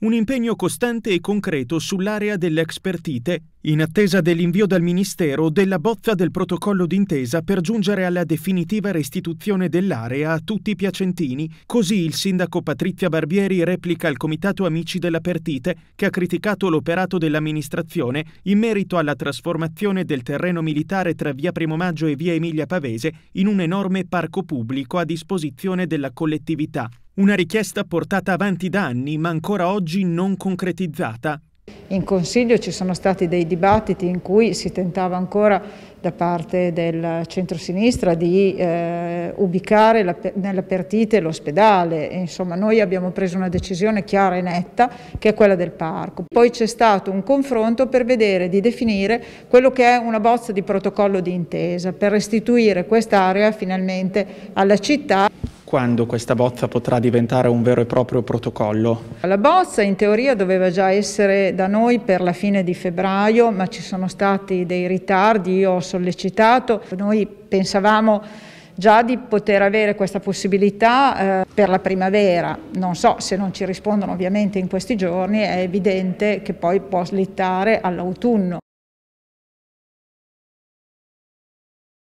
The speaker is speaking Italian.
un impegno costante e concreto sull'area dell'expertite, in attesa dell'invio dal Ministero della bozza del protocollo d'intesa per giungere alla definitiva restituzione dell'area a tutti i piacentini, così il sindaco Patrizia Barbieri replica al Comitato Amici della Pertite, che ha criticato l'operato dell'amministrazione in merito alla trasformazione del terreno militare tra via Primo Maggio e via Emilia Pavese in un enorme parco pubblico a disposizione della collettività. Una richiesta portata avanti da anni ma ancora oggi non concretizzata. In Consiglio ci sono stati dei dibattiti in cui si tentava ancora da parte del centrosinistra di eh, ubicare la, nella Pertite l'ospedale. Insomma, noi abbiamo preso una decisione chiara e netta che è quella del parco. Poi c'è stato un confronto per vedere di definire quello che è una bozza di protocollo di intesa per restituire quest'area finalmente alla città. Quando questa bozza potrà diventare un vero e proprio protocollo? La bozza in teoria doveva già essere da noi per la fine di febbraio, ma ci sono stati dei ritardi, io ho sollecitato, noi pensavamo già di poter avere questa possibilità eh, per la primavera. Non so se non ci rispondono ovviamente in questi giorni, è evidente che poi può slittare all'autunno.